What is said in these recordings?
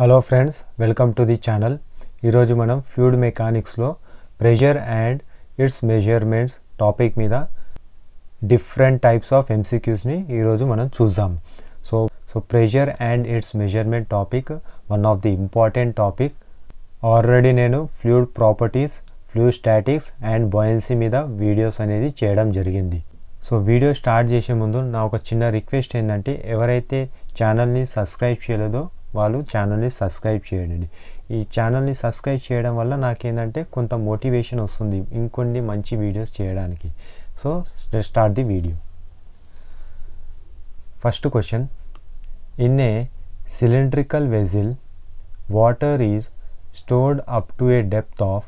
Hello friends welcome to the channel ఈరోజు మనం fluid మెకానిక్స్లో pressure and its measurements topic మీద డిఫరెంట్ టైప్స్ ఆఫ్ ఎంసీక్యూస్ని ఈరోజు మనం చూద్దాం so so pressure and its measurement topic one of the important topic already నేను fluid properties fluid statics and buoyancy మీద వీడియోస్ అనేది చేయడం జరిగింది సో వీడియో స్టార్ట్ చేసే ముందు నా ఒక చిన్న రిక్వెస్ట్ ఏంటంటే ఎవరైతే ఛానల్ని సబ్స్క్రైబ్ చేయలేదో వాళ్ళు ఛానల్ని సబ్స్క్రైబ్ చేయండి ఈ ఛానల్ని సబ్స్క్రైబ్ చేయడం వల్ల నాకేంటంటే కొంత మోటివేషన్ వస్తుంది ఇంకొన్ని మంచి వీడియోస్ చేయడానికి so start the video first question in a cylindrical vessel water is to a depth of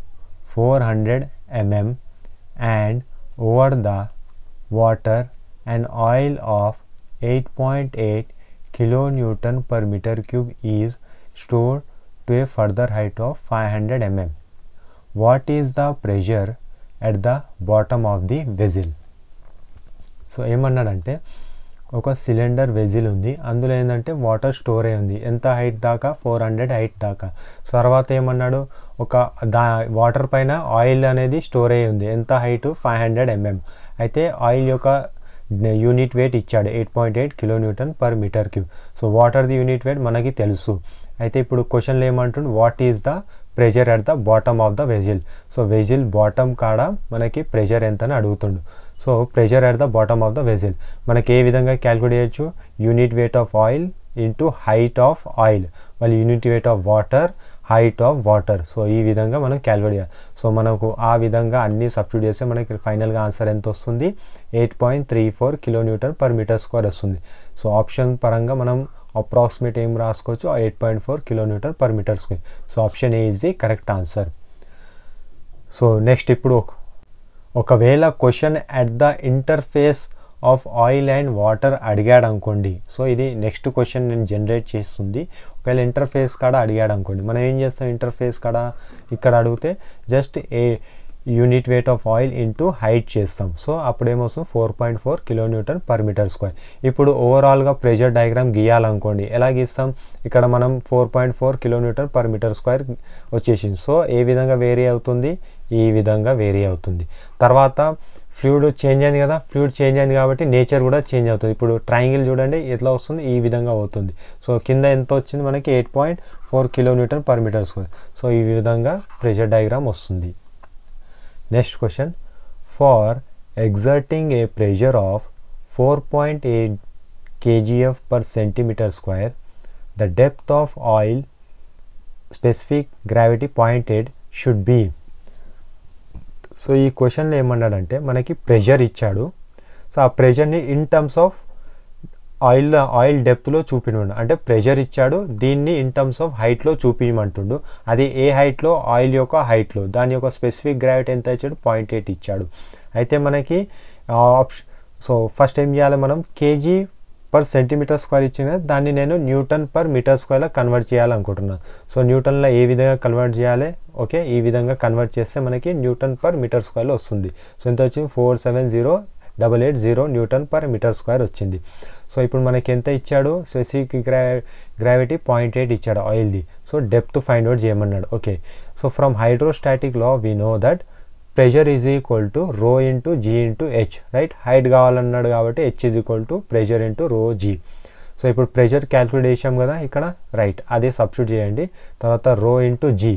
four hundred mm and over the water and oil of eight point eight kilonewton per meter cube is stored to a further height of 500 mm. What is the pressure at the bottom of the vessel so ఏమన్నాడంటే ఒక cylinder వెజిల్ ఉంది అందులో ఏంటంటే water store అయి ఉంది ఎంత height దాకా four hundred height దాకా తర్వాత ఏమన్నాడు ఒక దా వాటర్ పైన ఆయిల్ అనేది స్టోర్ అయి ఉంది ఎంత హైట్ ఫైవ్ హండ్రెడ్ ఎంఎం అయితే ఆయిల్ యొక్క యూనిట్ వెయిట్ ఇచ్చాడు eight point eight kilo newton per metre cube so what are the unit weight మనకి తెలుసు అయితే ఇప్పుడు క్వశ్చన్లు ఏమంటుండే what is the pressure at the bottom of the vessel so vessel bottom కాడ మనకి ప్రెషర్ ఎంత అని అడుగుతుండు so pressure at the bottom of the వెజిల్ మనకి ఏ విధంగా క్యాల్కులేట్ చేయొచ్చు unit weight of oil into height of oil మళ్ళీ unit weight of water height of water so ఈ విధంగా మనం క్యాల్కులేట్ చేయాలి సో మనకు ఆ విధంగా అన్ని సబ్స్టిట్యూట్ చేస్తే మనకి ఫైనల్గా ఆన్సర్ ఎంత వస్తుంది eight point three four kilometre per metre square వస్తుంది సో ఆప్షన్ పరంగా మనం అప్రాక్సిమేట్ ఏం రాసుకోవచ్చు eight point four kilometre per metre square so option A is the correct answer so next ఇప్పుడు ఒకవేళ question at the interface of oil and water అడిగాడు అనుకోండి so ఇది నెక్స్ట్ క్వశ్చన్ నేను జనరేట్ చేస్తుంది ఒకవేళ ఇంటర్ఫేస్ కాడ అడిగాడు అనుకోండి మనం ఏం చేస్తాం ఇంటర్ఫేస్ కాడ ఇక్కడ అడిగితే just a unit weight of oil into height చేస్తాం సో అప్పుడు ఏమొస్తుంది four point four kilometre per metre square ఇప్పుడు ఓవరాల్గా ప్రెజర్ డయాగ్రామ్ గీయాలనుకోండి ఎలా గీస్తాం ఇక్కడ మనం four point four kilometre per metre square వచ్చేసింది సో ఏ విధంగా వేరీ అవుతుంది ఈ విధంగా వేరీ అవుతుంది తర్వాత ఫ్లూయిడ్ చేంజ్ అయింది కదా ఫ్లూయిడ్ చేంజ్ అయింది కాబట్టి నేచర్ కూడా చేంజ్ అవుతుంది ఇప్పుడు ట్రయాంగిల్ చూడండి ఎట్లా వస్తుంది ఈ విధంగా అవుతుంది సో కింద ఎంత వచ్చింది మనకి eight point four kilometre per metre square so ఈ విధంగా ప్రెషర్ డయాగ్రామ్ వస్తుంది next question for exerting a pressure of four point eight kgf per centimetre square the depth of oil specific gravity point eight should be so ఈ క్వశ్చన్లో ఏమన్నాడంటే మనకి pressure ఇచ్చాడు so ఆ ప్రెషర్ని in terms of oil oil డెప్త్లో చూపినండు అంటే ప్రెషర్ ఇచ్చాడు దీన్ని ఇన్ టర్మ్స్ ఆఫ్ హైట్లో చూపించమంటుండు అది ఏ హైట్లో ఆయిల్ యొక్క హైట్లో దాని యొక్క స్పెసిఫిక్ గ్రావిటీ ఎంత ఇచ్చాడు పాయింట్ ఎయిట్ ఇచ్చాడు అయితే మనకి ఆప్షన్ సో ఫస్ట్ ఏం చేయాలి మనం కేజీ పర్ సెంటీమీటర్ స్క్వేర్ ఇచ్చిన దాన్ని నేను న్యూటన్ పర్ మీటర్ స్క్వేర్లో కన్వర్ట్ చేయాలనుకుంటున్నాను సో న్యూటన్లో ఏ విధంగా కన్వర్ట్ చేయాలి ఓకే ఈ విధంగా కన్వర్ట్ చేస్తే మనకి న్యూటన్ పర్ మీటర్ స్క్వేర్లో వస్తుంది సో ఎంత వచ్చింది four seven zero double eight zero newton per metre square వచ్చింది సో ఇప్పుడు మనకి ఎంత ఇచ్చాడు స్పెసిఫిక్ గ్రా గ్రావిటీ పాయింట్ ఎయిట్ ఇచ్చాడు ఆయిల్ది సో డెప్త్ ఫైండ్ అవుట్ చేయమన్నాడు okay so from hydrostatic law we know that pressure is equal to rho into g into h right height kavalannadu kabatti h is equal to pressure into rho g so ipudu pressure calculation kada ikkada right adhe substitute cheyandi tarvata rho into g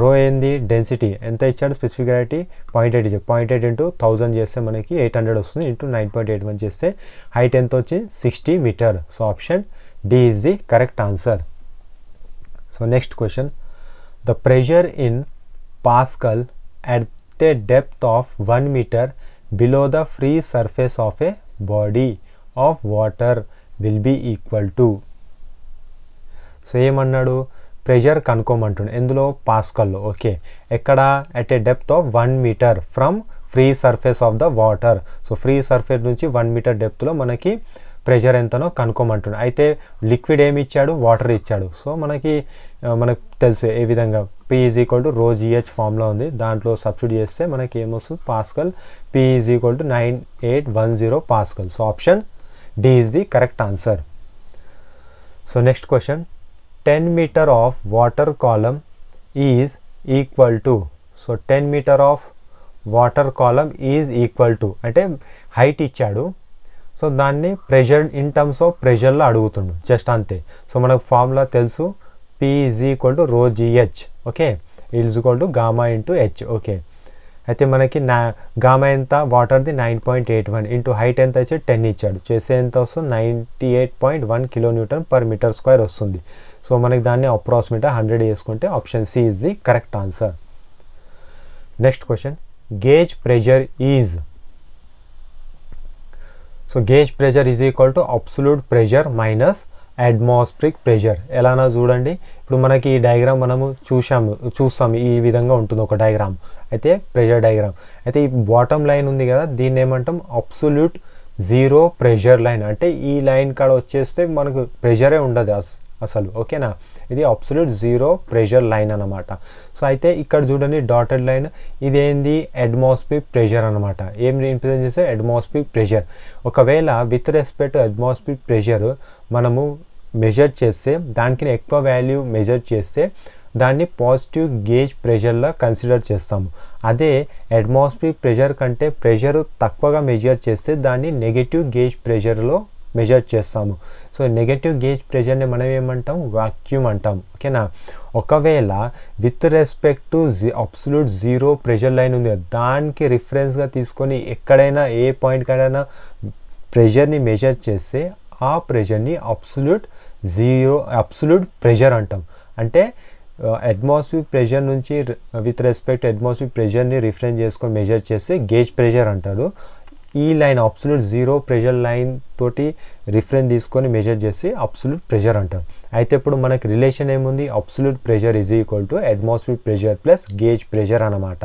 rho endi density enta ichadu specific gravity 0.8 0.8 into 1000 chesthe manaki 800 vastundi into 9.81 chesthe height entho vachi 60 meter so option d is the correct answer so next question the pressure in pascal at at a depth of 1 meter below the free surface of a body of water will be equal to so ఏమన్నాడు pressure కనుక్కోమంటుండే ఎందులో పాస్కల్లో okay ఎక్కడ at a depth of one metre from free surface of the water so free surface నుంచి one metre డెప్త్లో మనకి pressure ఎంతనో కనుక్కోమంటుండే అయితే లిక్విడ్ ఏమి ఇచ్చాడు వాటర్ ఇచ్చాడు సో మనకి మనకు తెలుసు ఏ విధంగా P is equal to rho g h ఫామ్లో ఉంది దాంట్లో సబ్స్టిట్యూట్ చేస్తే మనకి ఏమొస్తుంది pascal P is equal to nine eight one zero pascal so option D is the correct answer so next question ten metre of water column is equal to so ten metre of water column is equal to అంటే height ఇచ్చాడు so దాన్ని pressure in terms of ప్రెషర్లో అడుగుతుండు just అంతే so మనకు formula తెలుసు P is equal to rho H okay is equal to gamma into H okay అయితే మనకి నా గామా ఎంత వాటర్ ది nine point eight one into height ఎంత వచ్చి టెన్ ఇచ్చాడు చేసే ఎంత వస్తుంది ninety eight point one kilo newton per metre square వస్తుంది సో మనకి దాన్ని అప్రాక్సిమేట్గా హండ్రెడ్ వేసుకుంటే option C is the correct answer next question gauge pressure is so gauge pressure is equal to absolute pressure minus atmospheric pressure ఎలానా చూడండి ఇప్పుడు మనకి ఈ డయాగ్రామ్ మనము చూసాము చూస్తాము ఈ విధంగా ఉంటుంది ఒక డయాగ్రామ్ అయితే ప్రెషర్ డయాగ్రామ్ అయితే ఈ బాటమ్ లైన్ ఉంది కదా దీన్ని ఏమంటాం అబ్సల్యూట్ జీరో ప్రెషర్ లైన్ అంటే ఈ లైన్ కాడ వచ్చేస్తే మనకు ప్రెషరే ఉండదు అసలు ఓకేనా ఇది అబ్సల్యూట్ జీరో ప్రెషర్ లైన్ అనమాట సో అయితే ఇక్కడ చూడండి డాటెడ్ లైన్ ఇదేంది అడ్మాస్ఫిక్ ప్రెషర్ అనమాట ఏం రిప్రజెంట్ చేస్తే అడ్మాస్ఫిక్ ప్రెషర్ ఒకవేళ విత్ రెస్పెక్ట్ అడ్మాస్ఫిక్ ప్రెషర్ మనము మెజర్ చేస్తే దానికి ఎక్కువ వాల్యూ మెజర్ చేస్తే దాన్ని పాజిటివ్ గేజ్ ప్రెషర్లా కన్సిడర్ చేస్తాము అదే అట్మాస్ఫిరిక్ ప్రెషర్ కంటే ప్రెషర్ తక్కువగా మెజర్ చేస్తే దాన్ని నెగిటివ్ గేజ్ ప్రెషర్లో మెజర్ చేస్తాము సో నెగటివ్ గేజ్ ప్రెషర్ని మనం ఏమంటాం వాక్యూమ్ అంటాం ఓకేనా ఒకవేళ with respect to the absolute zero pressure line ఉంది దానికి రిఫరెన్స్గా తీసుకొని ఎక్కడైనా ఏ పాయింట్కైనా ప్రెషర్ని మెజర్ చేస్తే ఆ ప్రెషర్ని అబ్సల్యూట్ జీరో అబ్సల్యూట్ ప్రెషర్ అంటాం అంటే అట్మాస్ఫిక్ uh, ప్రెషర్ నుంచి విత్ రెస్పెక్ట్ అట్మాస్ఫిక్ ప్రెషర్ని రిఫరెన్స్ చేసుకొని మెజర్ చేస్తే గేజ్ ప్రెషర్ అంటారు ఈ line absolute zero pressure line తోటి రిఫరెన్ తీసుకొని మెజర్ చేసి అబ్సల్యూట్ ప్రెజర్ అంటాడు. అయితే ఇప్పుడు మనకి రిలేషన్ ఏముంది absolute pressure is equal to atmosphere pressure plus gauge pressure అన్నమాట.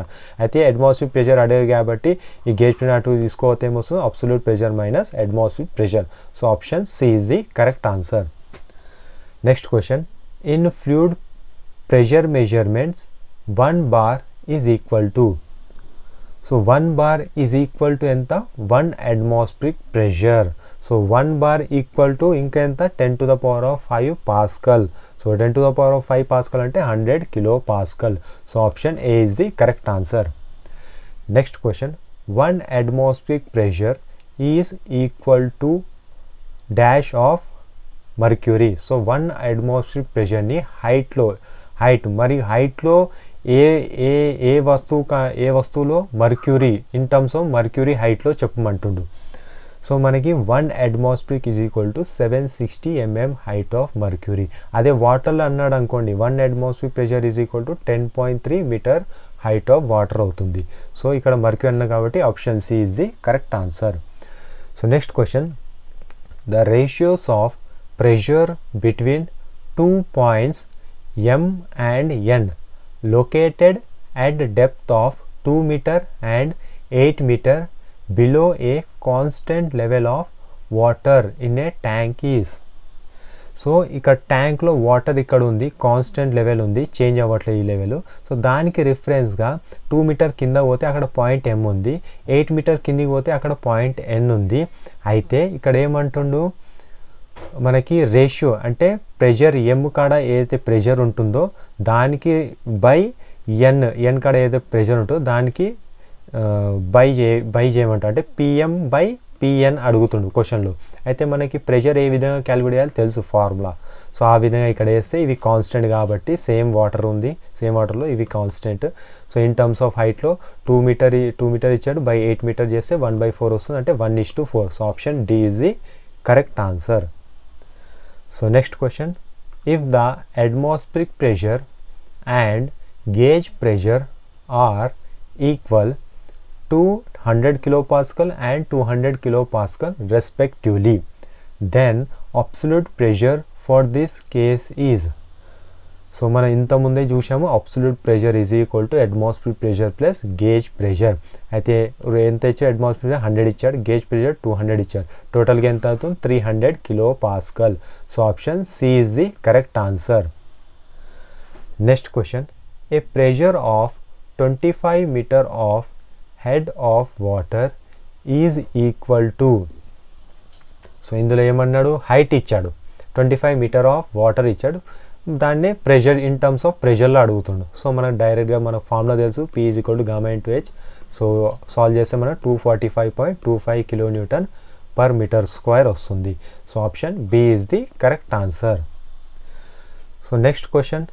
అయితే అట్మాస్ఫియర్ ప్రెజర్ అడగారు కాబట్టి ఈ గేజ్ ప్రెజర్ టు తీసుకోవతేమో so absolute pressure minus atmosphere pressure so option C is the correct answer. Next question in fluid pressure measurements 1 bar is equal to So 1 bar is equal to enta 1 atmospheric pressure. So 1 bar equal to inka enta 10 to the power of 5 Pascal. So 10 to the power of 5 Pascal ante 100 kilo Pascal. So option A is the correct answer. Next question 1 atmospheric pressure is equal to dash of mercury. So 1 atmospheric pressure ni height low height height low. ఏ ఏ ఏ వస్తువు కా ఏ వస్తువులో mercury in terms of mercury హైట్లో చెప్పమంటుండు so మనకి one atmospheric is equal to seven sixty mm height of mercury అదే వాటర్లో అన్నాడు అనుకోండి one atmospheric pressure is equal to ten point three metre height of water అవుతుంది సో ఇక్కడ మర్క్యూ అన్నా కాబట్టి option C is the correct answer so next question the ratios of pressure between two points M and N located at depth of 2 meter and 8 meter below a constant level of water in a tank is so ఇక్కడ ట్యాంక్లో water ఇక్కడ ఉంది constant level ఉంది change అవ్వట్లేదు ఈ level so దానికి రిఫరెన్స్గా two metre కింద పోతే అక్కడ పాయింట్ ఎమ్ ఉంది ఎయిట్ మీటర్ కిందకి పోతే అక్కడ పాయింట్ ఎన్ ఉంది అయితే ఇక్కడ ఏమంటుండు మనకి రేషియో అంటే ప్రెషర్ ఎమ్ కాడ ఏదైతే ప్రెషర్ ఉంటుందో దానికి బై ఎన్ ఎన్ కాడ ఏదైతే ప్రెషర్ ఉంటుందో దానికి బై చే బై చేయమంటారు అంటే పిఎం బై పిఎన్ అడుగుతుండు క్వశ్చన్లు అయితే మనకి ప్రెషర్ ఏ విధంగా క్యాలిక్యులేట్ చేయాలి తెలుసు ఫార్ములా సో ఆ విధంగా ఇక్కడ వేస్తే ఇవి కాన్స్టెంట్ కాబట్టి సేమ్ వాటర్ ఉంది సేమ్ వాటర్లో ఇవి constant so in terms of హైట్లో టూ మీటర్ టూ మీటర్ ఇచ్చాడు బై ఎయిట్ మీటర్ చేస్తే వన్ బై ఫోర్ వస్తుంది అంటే one is to four so option D is the correct answer So next question, if the atmospheric pressure and gauge pressure are equal to 100 kilopascal and 200 kilopascal respectively, then absolute pressure for this case is so మన ఇంత ముందే చూసాము absolute pressure equal to atmosphere pressure plus gauge pressure అయితే రేంతేచ atmosphere 100 ఇచ్చారు gauge pressure 200 ఇచ్చారు total ఎంత అవుతుంది 300 kilo pascal so option C is the correct answer next question a pressure of 25 metre of head of water is equal to so ఇందులో ఏమన్నాడు height ఇచ్చాడు 25 metre of water ఇచ్చాడు దాన్నే pressure in terms of ప్రెషర్లో అడుగుతుండు so మనకు డైరెక్ట్గా మన ఫామ్లో తెలుసు P equal to gamma into H so solve చేస్తే మనకు two forty five point two five kilo newton per metre square వస్తుంది so option B is the correct answer so next question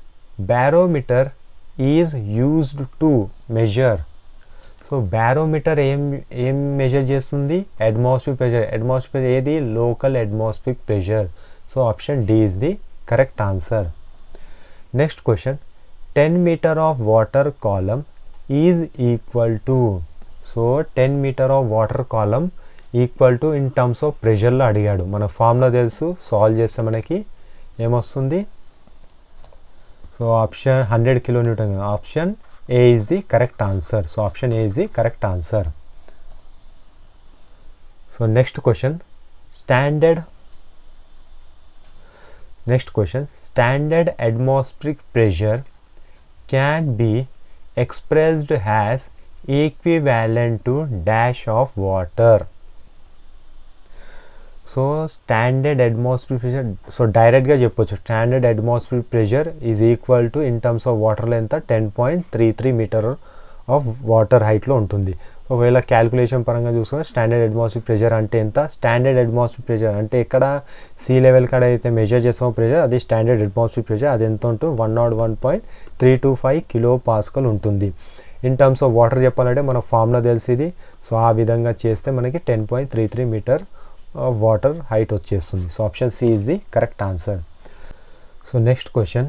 barometer is used to measure so barometer ఏం ఏం measure చేస్తుంది atmospheric pressure atmosphere ఏది local atmospheric pressure so option D is the correct answer next question ten metre of water column is equal to so ten metre of water column equal to in terms of ప్రెషర్లో అడిగాడు మన ఫామ్లో తెలుసు solve చేస్తే మనకి ఏమొస్తుంది so option hundred kilometre option A is the correct answer so option A is the correct answer so next question standard Next question standard atmospheric pressure can be expressed as equivalent to dash of water. So standard atmospheric pressure so direct గా చెప్పొచ్చు standard atmospheric pressure is equal to in terms of water length 10.33 meter of water హైట్లో ఉంటుంది ఒకవేళ calculation పరంగా చూసుకుంటే standard atmospheric pressure అంటే ఎంత standard atmospheric pressure అంటే ఎక్కడ సీ లెవెల్ కాడ అయితే మెజర్ చేసామో ప్రెషర్ అది స్టాండర్డ్ అట్మాస్ఫిక్ ప్రెషర్ అది ఎంత ఉంటుంది one not one point three two five kilo pascal ఉంటుంది ఇన్ టర్మ్స్ ఆఫ్ వాటర్ చెప్పాలంటే మన ఫార్ములా తెలిసింది సో ఆ విధంగా చేస్తే మనకి ten point three three metre water height వచ్చేస్తుంది so option C is the correct answer so next question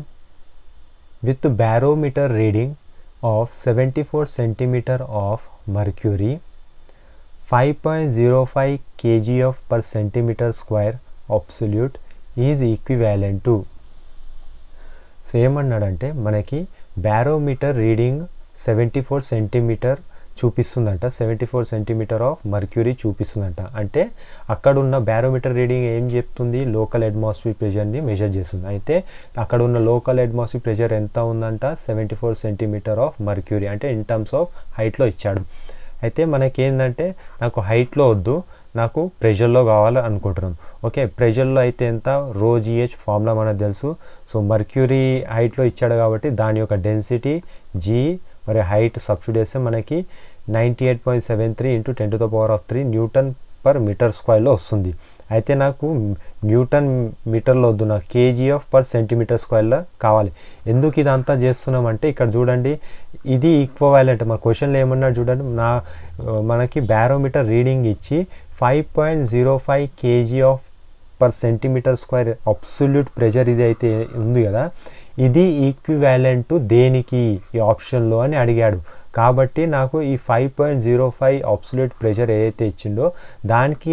with barometer reading of 74 centimeter of mercury 5.05 kg of per centimeter square absolute is equivalent to so em annadante manaki barometer reading 74 centimeter చూపిస్తుందంట seventy four centimetre of mercury చూపిస్తుందంట అంటే అక్కడ ఉన్న barometer reading ఏం చెప్తుంది local atmosphere ప్రెషర్ని measure చేస్తుంది అయితే అక్కడ ఉన్న లోకల్ అట్మాస్ఫియర్ ప్రెషర్ ఎంత ఉందంట seventy four centimetre of mercury అంటే ఇన్ టర్మ్స్ ఆఫ్ హైట్లో ఇచ్చాడు అయితే మనకేంటంటే నాకు హైట్లో వద్దు నాకు ప్రెషర్లో కావాలి అనుకుంటున్నాను ఓకే ప్రెషర్లో అయితే ఎంత రోజీహెచ్ జిహెచ్ ఫార్ములా మనకు తెలుసు సో మర్క్యూరీ హైట్లో ఇచ్చాడు కాబట్టి దాని యొక్క డెన్సిటీ జీ మరి హైట్ సబ్సిడీ వేస్తే మనకి ninety eight point seven three into ten to the power of three newton per metre స్క్వైర్లో వస్తుంది అయితే నాకు న్యూటన్ మీటర్లో వద్దు నాకు కేజీఎఫ్ పర్ సెంటీమీటర్ స్క్వైర్లో కావాలి ఎందుకు ఇదంతా చేస్తున్నామంటే ఇక్కడ చూడండి ఇది ఈక్వవాలెంట్ మన క్వశ్చన్లో ఏమన్నా చూడండి నా మనకి బ్యారోమీటర్ రీడింగ్ ఇచ్చి five point zero five kg of per centimetre square absolute pressure ఇది అయితే ఉంది కదా ఇది ఈక్వివాలెంట్ దేనికి ఈ ఆప్షన్లో అని అడిగాడు కాబట్టి నాకు ఈ five point zero five absolute pressure ఏదైతే ఇచ్చిందో దానికి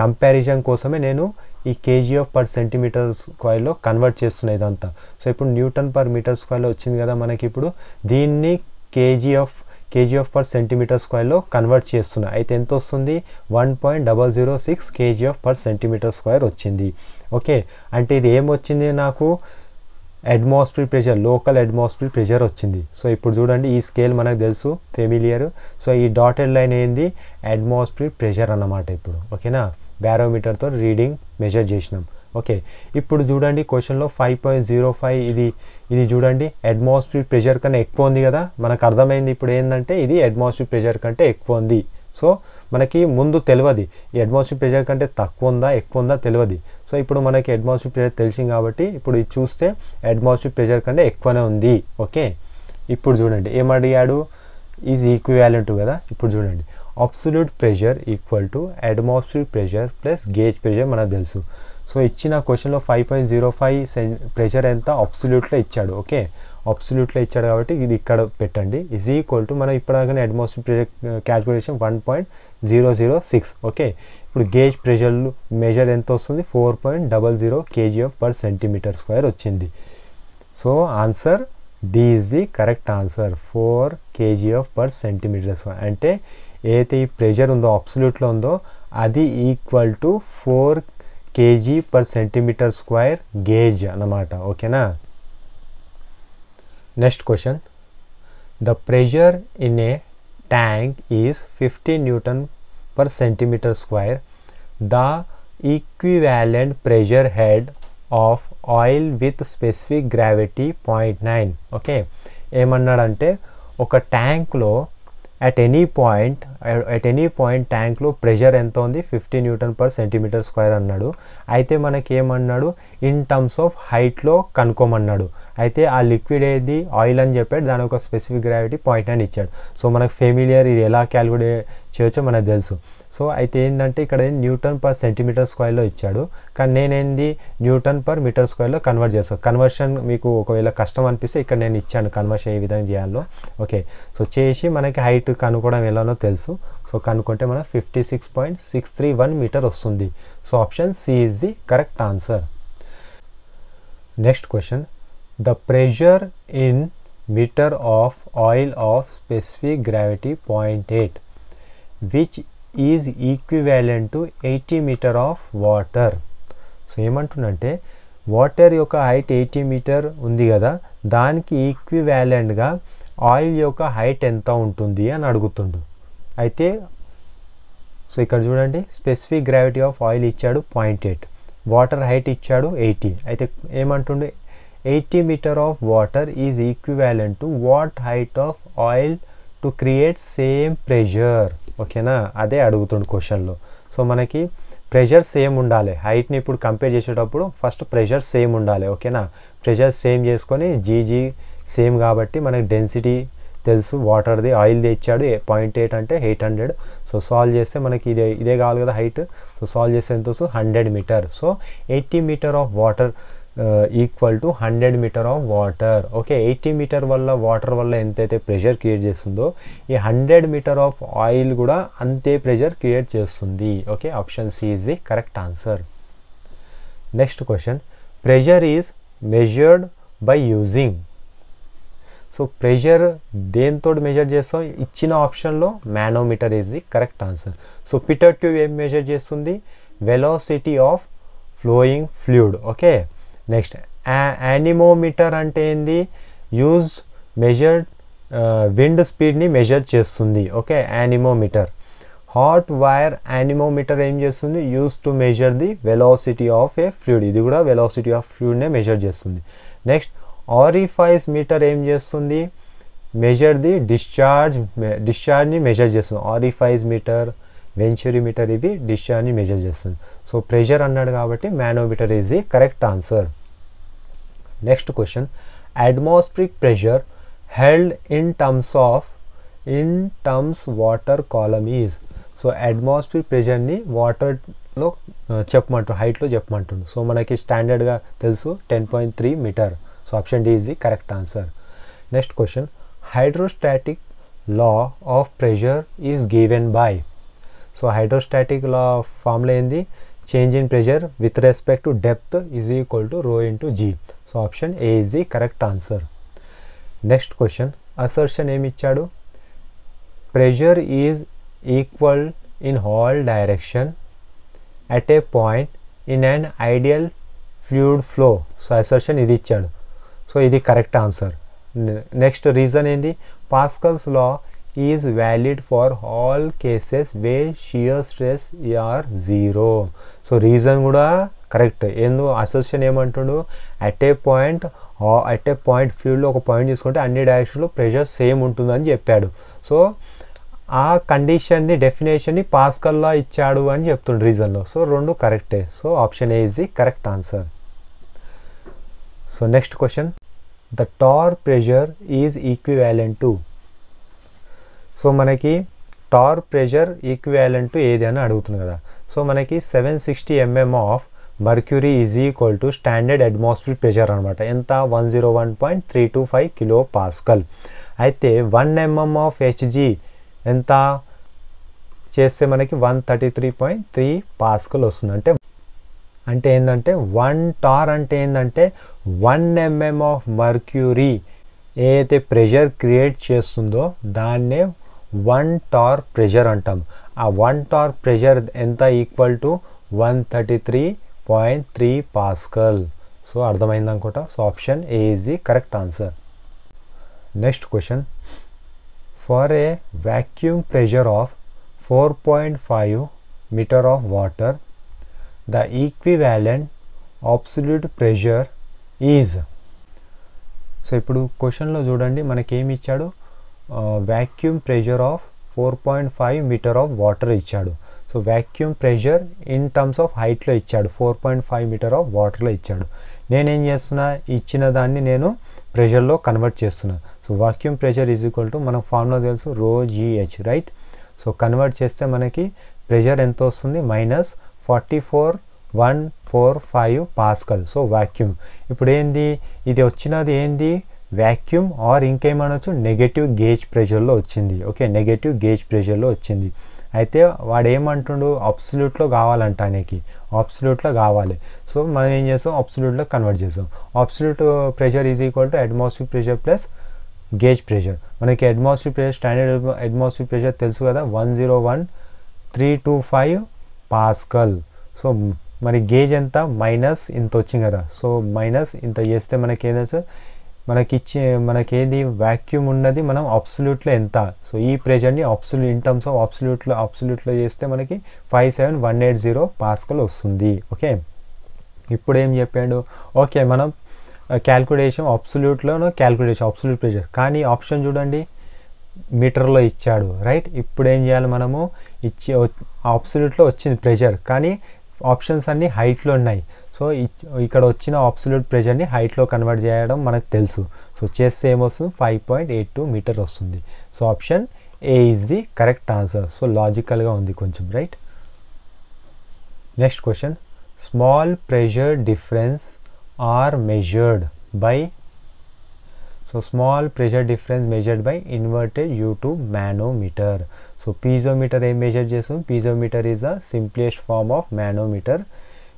కంపారిజన్ కోసమే నేను ఈ కేజీఎఫ్ పర్ సెంటీమీటర్ స్క్వైర్లో కన్వర్ట్ చేస్తున్నాయి ఇదంతా సో ఇప్పుడు న్యూటన్ పర్ మీటర్ స్క్వేర్లో వచ్చింది కదా మనకి ఇప్పుడు దీన్ని kgf kg of per centimetre స్క్వేర్లో కన్వర్ట్ చేస్తున్నా అయితే ఎంత వస్తుంది one point double zero six kg of per centimetre square వచ్చింది ఓకే అంటే ఇది ఏం వచ్చింది నాకు atmosphere pressure local atmosphere pressure వచ్చింది సో ఇప్పుడు చూడండి ఈ స్కేల్ మనకు తెలుసు ఫెమిలియర్ సో ఈ డాటెడ్ లైన్ ఏంది అడ్మాస్ఫియర్ ప్రెషర్ అన్నమాట ఇప్పుడు ఓకేనా బ్యారోమీటర్తో రీడింగ్ మెజర్ చేసినాం ఓకే ఇప్పుడు చూడండి క్వశ్చన్లో ఫైవ్ పాయింట్ జీరో ఫైవ్ ఇది ఇది చూడండి అట్మాస్ఫియర్ ప్రెషర్ కన్నా ఎక్కువ ఉంది కదా మనకు అర్థమైంది ఇప్పుడు ఏంటంటే ఇది అట్మాస్ఫియర్ ప్రెషర్ కంటే ఎక్కువ ఉంది సో మనకి ముందు తెలియదు ఈ అట్మాస్ఫియర్ ప్రెషర్ కంటే తక్కువ ఉందా ఎక్కువ ఉందా తెలియదు సో ఇప్పుడు మనకి అట్మాస్ఫియర్ ప్రెషర్ తెలిసింది కాబట్టి ఇప్పుడు ఇది చూస్తే అట్మాస్ఫియర్ ప్రెషర్ కంటే ఎక్కువనే ఉంది ఓకే ఇప్పుడు చూడండి ఏమడిగాడు ఈజ్ ఈక్వాలెంట్ కదా ఇప్పుడు చూడండి absolute pressure equal to atmosphere pressure plus gauge pressure మనకు తెలుసు సో ఇచ్చిన క్వశ్చన్లో ఫైవ్ పాయింట్ జీరో ఫైవ్ సెన్ ప్రెషర్ ఎంత అబ్సల్యూట్లో ఇచ్చాడు ఓకే అబ్సల్యూట్లో ఇచ్చాడు కాబట్టి ఇది ఇక్కడ పెట్టండి ఇజ్ ఈక్వల్ టు మనం ఇప్పటిదాకా atmosphere pressure calculation one point zero zero six okay ఇప్పుడు గేజ్ ప్రెషర్ మెజర్ ఎంత వస్తుంది four point double zero kgf per centimetre square వచ్చింది so answer D is the correct answer four kgf per centimetre square అంటే ఏదైతే ఈ ప్రెషర్ ఉందో అబ్సల్యూట్లో ఉందో అది equal to four kg per centimetre square gauge అన్నమాట ఓకేనా next question the pressure in a tank is fifty newton per centimeter square the equivalent pressure head of oil with specific gravity 0.9 okay ఏమన్నాడంటే ఒక ట్యాంక్లో at any point at any point ట్యాంక్లో pressure ఎంత ఉంది fifty newton per centimetre square అన్నాడు అయితే మనకి ఏమన్నాడు ఇన్ టర్మ్స్ ఆఫ్ హైట్లో కనుక్కోమన్నాడు అయితే ఆ లిక్విడ్ ఏది ఆయిల్ అని చెప్పాడు దాని ఒక స్పెసిఫిక్ గ్రావిటీ పాయింట్ అని ఇచ్చాడు సో మనకు ఫెమిలియర్ ఇది ఎలా క్యాలిక్యులేట్ చేయొచ్చో మనకు తెలుసు సో అయితే ఏంటంటే ఇక్కడ న్యూటన్ పర్ సెంటీమీటర్ స్క్వేర్లో ఇచ్చాడు కానీ నేనేంది న్యూటన్ పర్ మీటర్ స్క్వేర్లో కన్వర్ట్ చేస్తాను కన్వర్షన్ మీకు ఒకవేళ కష్టం అనిపిస్తే ఇక్కడ నేను ఇచ్చాను కన్వర్షన్ ఏ విధంగా చేయాలో ఓకే సో చేసి మనకి హైట్ కనుక్కోవడం ఎలానో తెలుసు సో కనుక్కుంటే మనకు fifty six point six three one metre వస్తుంది so option C is the correct answer next question the pressure in meter of oil of specific gravity 0.8 which is equivalent to eighty metre of water so ఏమంటుందంటే water యొక్క height eighty metre ఉంది కదా దానికి ఈక్వివాలెంట్గా oil యొక్క height ఎంత ఉంటుంది అని అడుగుతుండు అయితే సో ఇక్కడ చూడండి స్పెసిఫిక్ గ్రావిటీ ఆఫ్ ఆయిల్ ఇచ్చాడు పాయింట్ ఎయిట్ వాటర్ హైట్ ఇచ్చాడు ఎయిటీ అయితే ఏమంటుండే 80 meter of water is equivalent to what height of oil to create same pressure ఓకేనా అదే అడుగుతుండు క్వశ్చన్లో సో మనకి ప్రెషర్ సేమ్ ఉండాలి హైట్ని ఇప్పుడు కంపేర్ చేసేటప్పుడు ఫస్ట్ ప్రెషర్ సేమ్ ఉండాలి ఓకేనా ప్రెషర్ సేమ్ చేసుకొని జీజీ సేమ్ కాబట్టి మనకి డెన్సిటీ తెలుసు వాటర్ది ఆయిల్ తెచ్చాడు పాయింట్ ఎయిట్ అంటే ఎయిట్ హండ్రెడ్ సో సాల్వ్ చేస్తే మనకి ఇదే ఇదే కావాలి కదా హైట్ సో సాల్వ్ చేస్తే ఎంత వస్తుంది hundred metre so eighty metre of water equal to hundred metre of water okay eighty metre వల్ల వాటర్ వల్ల ఎంతైతే ప్రెషర్ క్రియేట్ చేస్తుందో ఈ హండ్రెడ్ మీటర్ ఆఫ్ ఆయిల్ కూడా అంతే ప్రెషర్ క్రియేట్ చేస్తుంది okay option C is the correct answer next question pressure is measured by using so pressure దేంతో measure చేస్తాం ఇచ్చిన ఆప్షన్లో manometer is the correct answer so pitot tube ఏం measure చేస్తుంది velocity of flowing fluid okay next anemometer అంటే ఏంది use measured wind స్పీడ్ని measure చేస్తుంది okay anemometer hot wire anemometer ఏం చేస్తుంది use to measure the velocity of a fluid ఇది కూడా వెలాసిటీ ఆఫ్ ఫ్లూయిడ్నే మెజర్ చేస్తుంది నెక్స్ట్ ఆరిఫైస్ మీటర్ ఏం చేస్తుంది మెజర్ ది డిశ్చార్జ్ డిశ్చార్జ్ని మెజర్ చేస్తుంది ఆరిఫైజ్ మీటర్ వెంచరీమీటర్ ఇది డిశ్చార్జ్ని మెజర్ చేస్తుంది సో ప్రెషర్ అన్నాడు కాబట్టి manometer is the correct answer next question atmospheric pressure held in terms of in terms water column is so atmospheric ప్రెషర్ని వాటర్లో చెప్పమంటారు హైట్లో చెప్పమంటుండు సో మనకి స్టాండర్డ్గా తెలుసు ten point three metre so option D is the correct answer next question hydrostatic law of pressure is given by So hydrostatic law formula in the change in pressure with respect to depth is equal to rho into g. So option A is the correct answer. Next question assertion ఏమి ఇచ్చాడు pressure is equal in all direction at a point in an ideal fluid flow so assertion is So is the correct answer. Next reason in the Pascal's law. is valid for all cases where shear stress are zero so reason కూడా correct ఏందో association ఏమంటుండు at a point at a point ఫీల్డ్లో ఒక point తీసుకుంటే అన్ని డైరెక్షన్లో pressure same ఉంటుందని చెప్పాడు సో ఆ కండిషన్ని డెఫినేషన్ని పాస్కల్లా ఇచ్చాడు అని చెప్తుండు రీజన్లో సో రెండు కరెక్టే so option A is the correct answer so next question the torr pressure is equivalent to so మనకి టార్ ప్రెషర్ ఈక్వాలెంట్ టు ఏది అని అడుగుతుంది కదా సో మనకి seven sixty MM of mercury is equal to standard atmosphere pressure అనమాట ఎంత one zero one point three two five kilo pascal అయితే వన్ ఎంఎం ఆఫ్ హెచ్జీ ఎంత చేస్తే మనకి one thirty three point three pascal వస్తుంది అంటే అంటే ఏంటంటే వన్ టార్ అంటే ఏంటంటే వన్ ఎంఎం ఆఫ్ మర్క్యూరీ ఏదైతే ప్రెషర్ క్రియేట్ చేస్తుందో దాన్నే వన్ టార్ ప్రెషర్ అంటాం ఆ వన్ టార్ ప్రెషర్ ఎంత equal to one thirty three point three pascal so అర్థమైంది అనుకోట so option A is the correct answer next question for a vacuum pressure of four point five metre of water the equivalent absolute pressure is so ఇప్పుడు క్వశ్చన్లో చూడండి మనకేమి ఇచ్చాడు vacuum pressure of four point five metre of water ఇచ్చాడు so vacuum pressure in terms of హైట్లో ఇచ్చాడు four point five metre of వాటర్లో ఇచ్చాడు నేనేం చేస్తున్నా ఇచ్చిన దాన్ని నేను ప్రెషర్లో కన్వర్ట్ చేస్తున్నా so vacuum pressure is equal to మనకు ఫార్ములా తెలుసు rho GH right so convert చేస్తే మనకి ప్రెషర్ ఎంత వస్తుంది minus forty four one four five pascal so vacuum ఇప్పుడు ఏంది ఇది వచ్చినది ఏంది వ్యాక్యూమ్ ఆర్ ఇంకేమనొచ్చు నెగటివ్ గేజ్ ప్రెషర్లో వచ్చింది ఓకే నెగటివ్ గేజ్ ప్రెషర్లో వచ్చింది అయితే వాడు ఏమంటుండు అబ్సల్యూట్లో కావాలంట ఆయనకి అబ్సల్యూట్లో కావాలి సో మనం ఏం చేస్తాం అబ్సల్యూట్లో కన్వర్ట్ చేస్తాం absolute pressure is equal to atmospheric pressure plus gauge pressure మనకి atmospheric pressure standard atmospheric pressure తెలుసు కదా one zero one three two five pascal so మరి గేజ్ ఎంత మైనస్ ఇంత వచ్చింది కదా సో మైనస్ ఇంత చేస్తే మనకి ఏం మనకిచ్చే మనకేది వాక్యూమ్ ఉన్నది మనం అబ్సల్యూట్లో ఎంత సో ఈ ప్రెజర్ని అబ్సల్యూ ఇన్ టర్మ్స్ ఆఫ్ అబ్సల్యూట్లో అబ్సల్యూట్లో చేస్తే మనకి five seven one eight zero pascal వస్తుంది ఓకే ఇప్పుడు ఏం చెప్పాడు ఓకే మనం క్యాల్కులేషన్ అబ్సల్యూట్లోనూ క్యాల్కులేషన్ అబ్సల్యూట్ ప్రెషర్ కానీ ఆప్షన్ చూడండి మీటర్లో ఇచ్చాడు రైట్ ఇప్పుడు ఏం చేయాలి మనము ఇచ్చి అబ్సల్యూట్లో వచ్చింది ప్రెషర్ కానీ ఆప్షన్స్ అన్నీ హైట్లో ఉన్నాయి సో ఇక్కడ వచ్చిన ఆప్సల్యూట్ ప్రెషర్ని హైట్లో కన్వర్ట్ చేయడం మనకు తెలుసు సో చేస్తే ఏమొస్తుంది five point eight two metre వస్తుంది so option A is the correct answer so లాజికల్గా ఉంది కొంచెం right next question small pressure difference are measured by So small pressure difference measured by inverted U2 manometer. So piezometer I measure Jason. Piezometer is the simplest form of manometer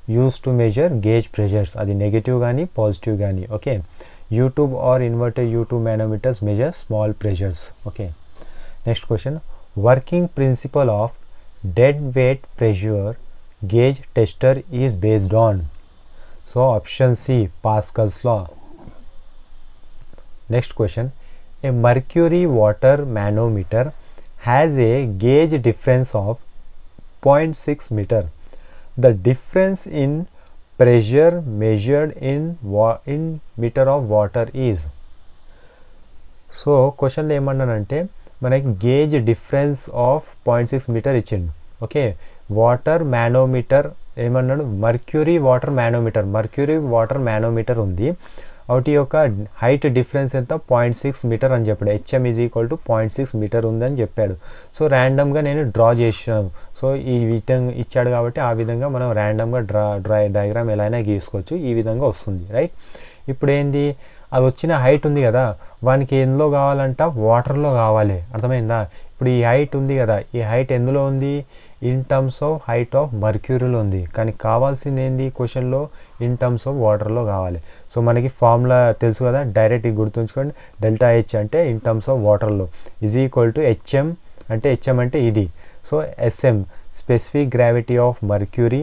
used to measure gauge pressures. Adi negative gani, positive gani. Okay. U YouTube or inverted U2 manometers measure small pressures. Okay. Next question. Working principle of dead weight pressure gauge tester is based on. So option C, Pascal's law next question a mercury water manometer has a gauge difference of 0.6 meter the difference in pressure measured in in meter of water is so question le emannanante manaki gauge difference of 0.6 meter ichindi okay water manometer emannadu mercury water manometer mercury water manometer undi వాటి యొక్క height difference ఎంత point six metre అని చెప్పాడు h m is equal to point six metre ఉందని చెప్పాడు so ర్యాండమ్గా నేను draw చేసాను సో ఈ విధంగా ఇచ్చాడు కాబట్టి ఆ విధంగా మనం ర్యాండమ్గా డ్రా డ్రా డయాగ్రామ్ ఎలా అయినా గీసుకోవచ్చు ఈ విధంగా వస్తుంది రైట్ ఇప్పుడు ఏంది అది వచ్చిన హైట్ ఉంది కదా వానికి ఎందులో కావాలంట వాటర్లో కావాలి అర్థమైందా ఇప్పుడు ఈ హైట్ ఉంది కదా ఈ హైట్ ఎందులో ఉంది in terms of height of మర్క్యూరీలో ఉంది కానీ కావాల్సింది ఏంది క్వశ్చన్లో ఇన్ టర్మ్స్ ఆఫ్ వాటర్లో కావాలి సో మనకి ఫార్ములా తెలుసు కదా డైరెక్ట్ గుర్తుంచుకోండి డెల్టా హెచ్ అంటే ఇన్ టర్మ్స్ ఆఫ్ వాటర్లో ఇజ్ ఈక్వల్ టు హెచ్ఎం అంటే హెచ్ఎం అంటే ఇది so s m specific gravity of mercury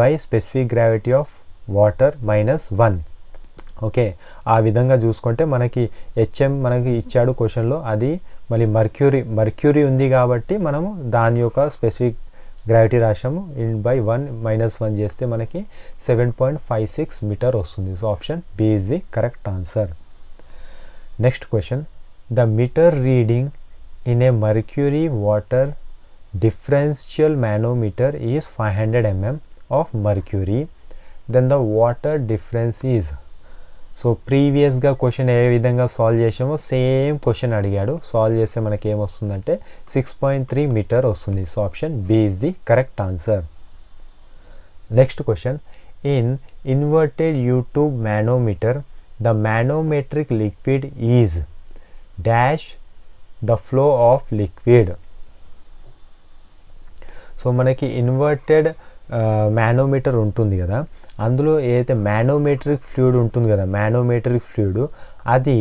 by specific gravity of water minus one okay ఆ విధంగా చూసుకుంటే మనకి హెచ్ఎం మనకి ఇచ్చాడు క్వశ్చన్లో అది మరి Mercury Mercury ఉంది కాబట్టి మనం దాని యొక్క स्पेసిఫిక్ గ్రావిటీ రాశాము ఇన్ బై 1 - 1 చేస్తే మనకి 7.56 మీటర్ వస్తుంది so option B is the correct answer next question the meter reading in a Mercury water differential manometer is 500 mm of Mercury then the water difference is so ప్రీవియస్గా question ఏ విధంగా solve చేసామో same question అడిగాడు solve చేస్తే మనకి ఏమొస్తుందంటే six point three meter వస్తుంది so option B is the correct answer next question in inverted U tube manometer the manometric liquid is dash the flow of liquid so మనకి inverted manometer ఉంటుంది కదా అందులో ఏదైతే మ్యానోమెట్రిక్ ఫ్లూయిడ్ ఉంటుంది కదా manometric fluid అది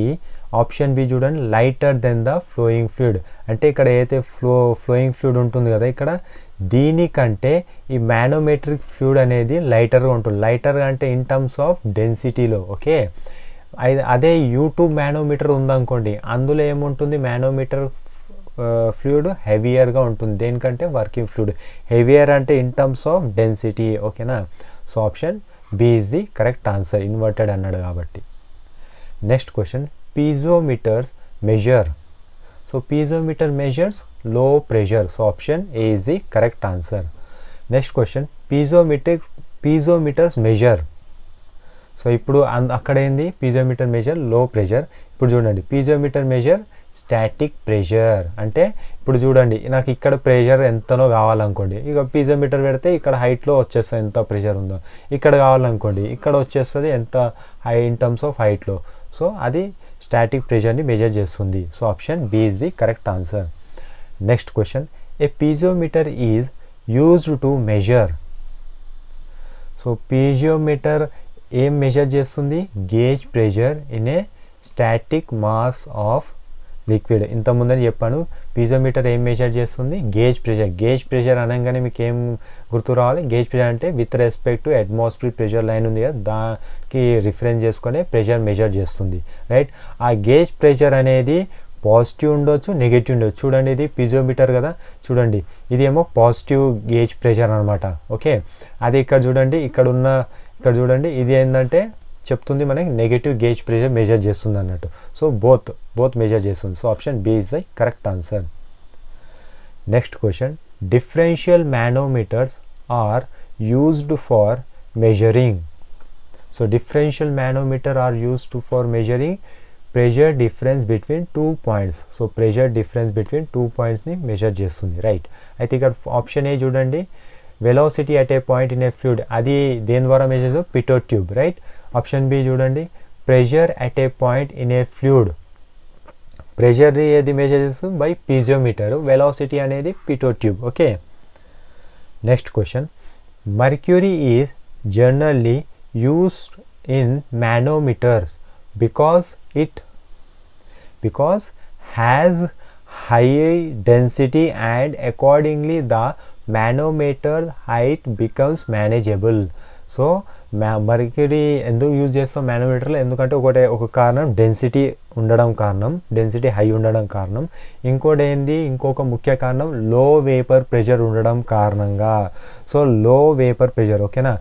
option B చూడండి lighter then the flowing fluid అంటే ఇక్కడ ఏదైతే ఫ్లో ఫ్లోయింగ్ ఫ్లూయిడ్ ఉంటుంది కదా ఇక్కడ దీనికంటే ఈ మ్యానోమెట్రిక్ ఫ్లూయిడ్ అనేది లైటర్గా ఉంటుంది లైటర్ అంటే ఇన్ టర్మ్స్ ఆఫ్ డెన్సిటీలో ఓకే అదే యూట్యూబ్ మ్యానోమీటర్ ఉందనుకోండి అందులో ఏముంటుంది మ్యానోమీటర్ ఫ్లూయిడ్ హెవియర్గా ఉంటుంది దేనికంటే వర్కింగ్ ఫ్లూయిడ్ హెవియర్ అంటే ఇన్ టర్మ్స్ ఆఫ్ డెన్సిటీ ఓకేనా so option B is the correct answer inverted అన్నాడు కాబట్టి next question piezometers measure so piezometer measures low pressure so option A is the correct answer next question piezometer piezometers measure so ఇప్పుడు అక్కడ ఏంది piezometer measure లో pressure ఇప్పుడు చూడండి piezometer measure static pressure అంటే ఇప్పుడు చూడండి నాకు ఇక్కడ ప్రెషర్ ఎంతనో కావాలనుకోండి ఇక పీజోమీటర్ పెడితే ఇక్కడ హైట్లో వచ్చేస్తుంది ఎంత ప్రెషర్ ఉందో ఇక్కడ కావాలనుకోండి ఇక్కడ వచ్చేస్తుంది ఎంత హై ఇన్ టర్మ్స్ ఆఫ్ హైట్లో సో అది స్టాటిక్ ప్రెషర్ని మెజర్ చేస్తుంది so option B is the correct answer next question a piezometer is used to measure so piezometer ఏం మెజర్ చేస్తుంది gauge pressure in a static mass of liquid ఇంత ముందని చెప్పాను piezometer ఏం మెజర్ చేస్తుంది గేజ్ ప్రెషర్ గేజ్ ప్రెషర్ అనగానే మీకు ఏం గుర్తు రావాలి గేజ్ ప్రెషర్ అంటే with respect to atmosphere pressure line ఉంది కదా దానికి రిఫరెన్స్ చేసుకునే ప్రెషర్ మెజర్ చేస్తుంది రైట్ ఆ గేజ్ ప్రెషర్ అనేది పాజిటివ్ ఉండొచ్చు నెగిటివ్ ఉండొచ్చు చూడండి ఇది పిజోమీటర్ కదా చూడండి ఇది ఏమో పాజిటివ్ గేజ్ ప్రెషర్ అనమాట ఓకే అది ఇక్కడ చూడండి ఇక్కడ ఉన్న ఇక్కడ చూడండి ఇది ఏంటంటే చెప్తుంది మనకి నెగిటివ్ గేజ్ ప్రెషర్ మెజర్ చేస్తుంది అన్నట్టు సో బోత్ బోత్ మెజర్ చేస్తుంది so option B is the correct answer next question differential manometers are used for measuring so differential manometer are used for measuring pressure difference between two points so pressure difference between two పాయింట్స్ని measure చేస్తుంది right అయితే ఇక్కడ option A చూడండి velocity at a point in a fluid అది దేని ద్వారా measure pitot tube right option B చూడండి pressure at a point in a fluid ప్రెషర్ని ఏది మెజర్ చేస్తుంది బై పీజియోమీటర్ వెలాసిటీ అనేది pitot tube okay next question mercury is generally used in manometers because it because has high density and accordingly the manometer height becomes manageable so మ్యా మరికిడి ఎందుకు use చేస్తాం మ్యానోమీటర్లో ఎందుకంటే ఒకటే ఒక కారణం డెన్సిటీ ఉండడం కారణం డెన్సిటీ హై ఉండడం కారణం ఇంకోటి ఏంది ఇంకొక ముఖ్య కారణం లో వేపర్ ప్రెషర్ ఉండడం కారణంగా సో లో వేపర్ ప్రెషర్ ఓకేనా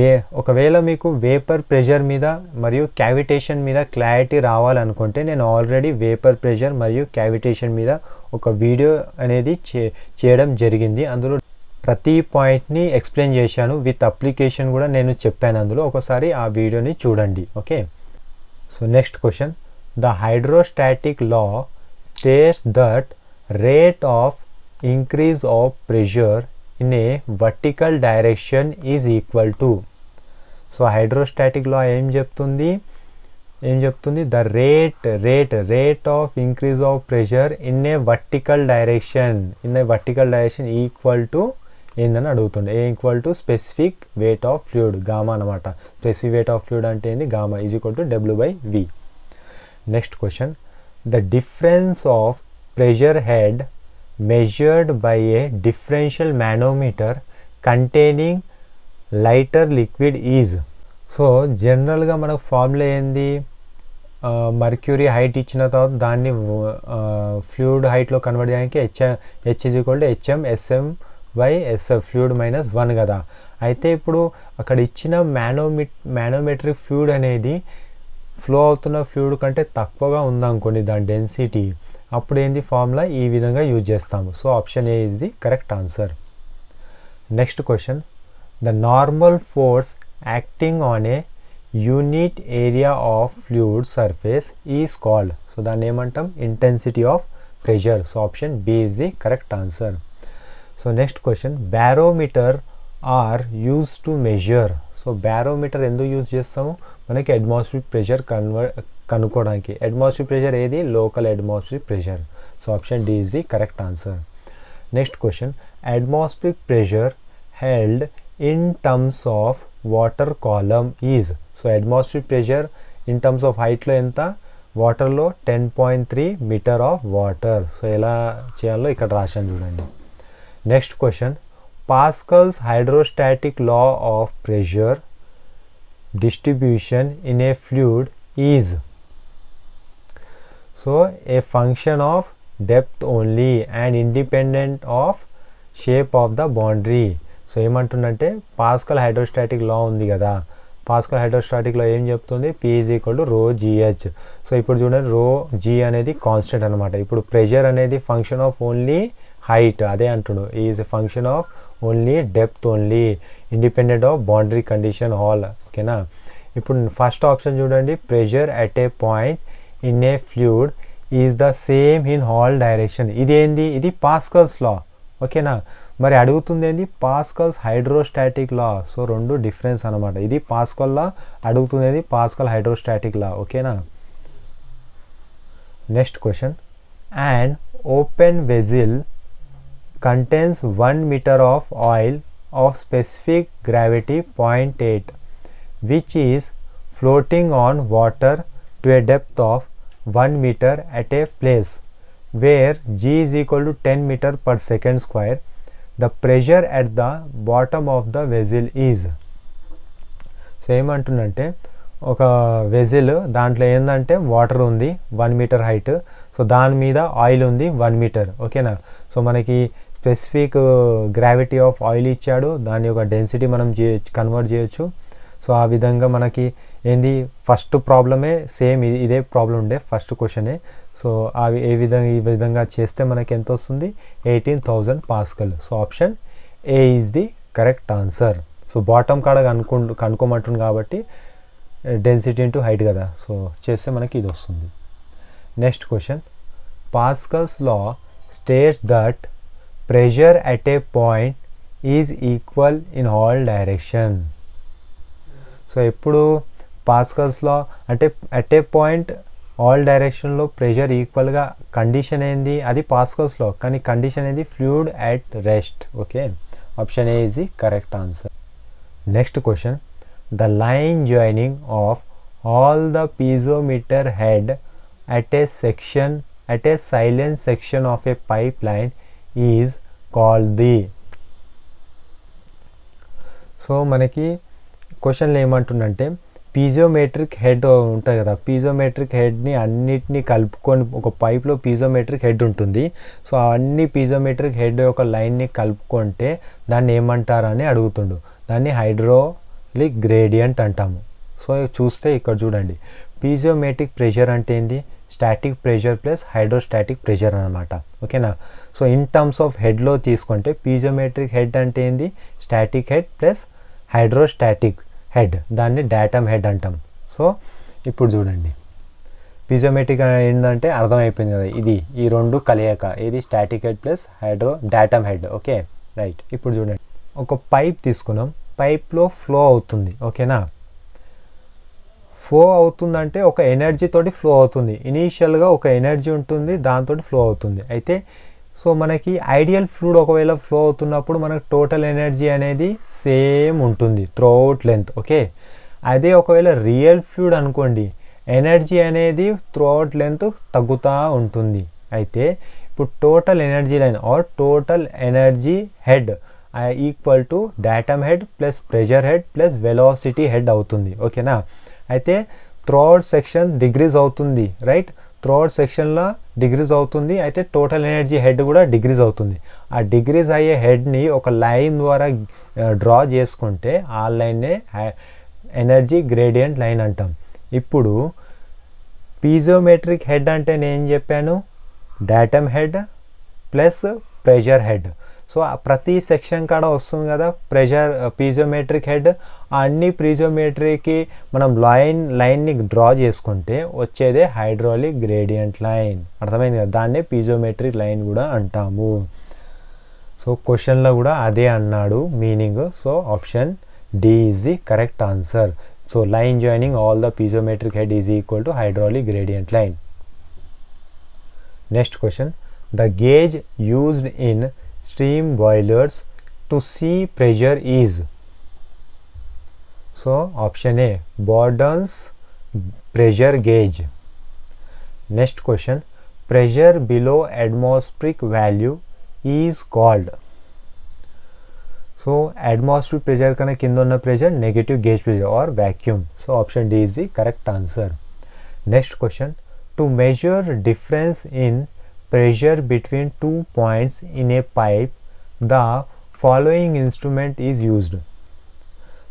వే ఒకవేళ మీకు వేపర్ ప్రెషర్ మీద మరియు క్యావిటేషన్ మీద క్లారిటీ రావాలనుకుంటే నేను ఆల్రెడీ వేపర్ ప్రెషర్ మరియు క్యావిటేషన్ మీద ఒక వీడియో అనేది చే చేయడం జరిగింది అందులో ప్రతి పాయింట్ని ఎక్స్ప్లెయిన్ చేశాను విత్ అప్లికేషన్ కూడా నేను చెప్పాను అందులో ఒకసారి ఆ వీడియోని చూడండి okay so next question the hydrostatic law states that rate of increase of pressure in a vertical direction is equal to so hydrostatic law ఏం చెప్తుంది ఏం చెప్తుంది the rate rate rate of increase of pressure in a vertical direction in a vertical direction equal to ఏందని అడుగుతుండే ఏ equal to specific weight of fluid gamma అనమాట specific weight of fluid అంటే ఏంది gamma is equal to W by V next question the difference of pressure head measured by a differential manometer containing lighter liquid is so జనరల్గా మనకు formula ఏంది mercury height ఇచ్చిన తర్వాత దాన్ని fluid హైట్లో convert చేయడానికి H H is equal to H M S M by S F fluid minus one కదా అయితే ఇప్పుడు అక్కడ ఇచ్చిన మ్యానోమి మ్యానోమెట్రిక్ ఫ్లూయిడ్ అనేది ఫ్లో అవుతున్న ఫ్లూయిడ్ కంటే తక్కువగా ఉందనుకోండి దాని డెన్సిటీ అప్పుడు ఏంది ఫార్ములా ఈ విధంగా యూజ్ చేస్తాము so option A is the correct answer next question the normal force acting on a unit area of fluid surface is called so దాన్ని ఏమంటాం intensity of pressure so option B is the correct answer so next question barometer are use to measure so barometer ఎందుకు use చేస్తాము మనకి atmospheric pressure కన్వర్ కనుక్కోవడానికి atmospheric pressure ఏది local atmospheric pressure so option D is the correct answer next question atmospheric pressure held in terms of water column is so atmospheric pressure in terms of హైట్లో ఎంత వాటర్లో ten point three metre of water so ఎలా చేయాలో ఇక్కడ రాశాను చూడండి next question pascal's hydrostatic law of pressure distribution in a fluid is so a function of depth only and independent of shape of the boundary so em antunnante pascal hydrostatic law undi kada pascal hydrostatic law em cheptundi p is equal to rho gh so ipudu chudandi rho g anedi constant anamata ipudu pressure anedi function of only height అదే అంటాడు is a function of only depth only independent of boundary condition all ఓకేనా ఇప్పుడు first option చూడండి pressure at a point in a fluid is the same in all direction ఇదేంది ఇది Pascal's law ఓకేనా మరి అడుగుతుంది ఏంది పాస్కల్స్ హైడ్రోస్టాటిక్ లా సో రెండు డిఫరెన్స్ అనమాట ఇది పాస్కల్ లా అడుగుతుంది పాస్కల్ హైడ్రోస్టాటిక్ లా ఓకేనా next question and open vessel contains 1 meter of oil of specific gravity 0.8 which is floating on water to a depth of 1 meter at a place where g is equal to 10 meter per second square the pressure at the bottom of the vessel is so ఏమంటుందంటే ఒక వెజిల్ దాంట్లో ఏంటంటే water ఉంది one metre height so దాని మీద oil ఉంది one metre ఓకేనా so మనకి స్పెసిఫిక్ గ్రావిటీ ఆఫ్ ఆయిల్ ఇచ్చాడు దాని యొక్క డెన్సిటీ మనం కన్వర్ట్ చేయొచ్చు సో ఆ విధంగా మనకి ఏంది ఫస్ట్ ప్రాబ్లమే సేమ్ ఇదే ప్రాబ్లం ఉండే ఫస్ట్ క్వశ్చనే సో అవి ఏ విధంగా ఈ విధంగా చేస్తే మనకి ఎంత వస్తుంది eighteen thousand pascal so option A is the correct answer so bottom కాడ కనుక్కు కనుక్కోమంటుంది కాబట్టి డెన్సిటీ ఇంటూ హైట్ కదా సో చేస్తే మనకి ఇది వస్తుంది next question Pascal's law states that pressure at a point is equal in all direction so ఎప్పుడు పాస్కల్స్లో అంటే అట్ ఏ పాయింట్ ఆల్ డైరెక్షన్లో ప్రెషర్ ఈక్వల్గా కండిషన్ ఏంది అది పాస్కల్స్లో కానీ కండిషన్ ఏంది fluid at rest okay option A is the correct answer next question the line joining of all the piezometer head at a section at a silent section of a pipe line is called the so మనకి క్వశ్చన్లు ఏమంటుండంటే piezometric head ఉంటుంది కదా piezometric హెడ్ని అన్నిటినీ కలుపుకొని ఒక పైప్లో piezometric head ఉంటుంది so అన్ని పీజోమెట్రిక్ హెడ్ యొక్క లైన్ని కలుపుకుంటే దాన్ని ఏమంటారని అడుగుతుండు దాన్ని హైడ్రోలిక్ గ్రేడియంట్ అంటాము సో చూస్తే ఇక్కడ చూడండి పీజోమెట్రిక్ ప్రెషర్ అంటే ఏంటి static pressure plus hydrostatic pressure అనమాట ఓకేనా సో ఇన్ టర్మ్స్ ఆఫ్ హెడ్లో తీసుకుంటే పీజోమెట్రిక్ హెడ్ అంటే ఏంది static head plus hydrostatic head దాన్ని డాటమ్ హెడ్ అంటాం సో ఇప్పుడు చూడండి పిజోమెట్రిక్ ఏంటంటే అర్థమైపోయింది కదా ఇది ఈ రెండు కలియాక ఇది static head plus hydro datum head okay right ఇప్పుడు చూడండి ఒక పైప్ తీసుకున్నాం పైప్లో ఫ్లో అవుతుంది ఓకేనా ఫ్లో అవుతుందంటే ఒక ఎనర్జీ తోటి ఫ్లో అవుతుంది ఇనీషియల్గా ఒక ఎనర్జీ ఉంటుంది దాంతో ఫ్లో అవుతుంది అయితే సో మనకి ఐడియల్ ఫ్లూడ్ ఒకవేళ ఫ్లో అవుతున్నప్పుడు మనకు టోటల్ ఎనర్జీ అనేది సేమ్ ఉంటుంది త్రూఅవుట్ లెంత్ ఓకే అదే ఒకవేళ రియల్ ఫ్లూడ్ అనుకోండి ఎనర్జీ అనేది త్రూఅవుట్ లెంత్ తగ్గుతూ ఉంటుంది అయితే ఇప్పుడు total energy line or total energy head equal to datum head plus pressure head plus velocity head అవుతుంది ఓకేనా అయితే త్రోఅవుట్ సెక్షన్ డిగ్రీస్ అవుతుంది రైట్ త్రోఅవుట్ సెక్షన్లో డిగ్రీస్ అవుతుంది అయితే టోటల్ ఎనర్జీ హెడ్ కూడా డిగ్రీస్ అవుతుంది ఆ డిగ్రీస్ అయ్యే హెడ్ని ఒక లైన్ ద్వారా డ్రా చేసుకుంటే ఆ లైన్నే ఎనర్జీ గ్రేడియంట్ లైన్ అంటాం ఇప్పుడు పీజోమెట్రిక్ హెడ్ అంటే నేను చెప్పాను datum head plus pressure head so ప్రతి సెక్షన్ కాడ వస్తుంది కదా ప్రెషర్ ప్రీజోమెట్రిక్ హెడ్ అన్ని పీజోమెట్రీకి మనం లైన్ లైన్ని డ్రా చేసుకుంటే వచ్చేదే హైడ్రాలిక్ గ్రేడియంట్ లైన్ అర్థమైంది కదా దాన్నే పీజోమెట్రిక్ లైన్ కూడా అంటాము సో క్వశ్చన్లో కూడా అదే అన్నాడు meaning so option D is the correct answer so line joining all the piezometric head is equal to hydraulic gradient line next question the gauge used in steam boilers to see pressure is? So option A Borden's pressure gauge. Next question pressure below atmospheric value is called. So atmospheric pressure kana kindonna pressure negative gauge pressure or vacuum. So option D is the correct answer. Next question to measure difference in pressure between two points in a pipe, the following instrument is used.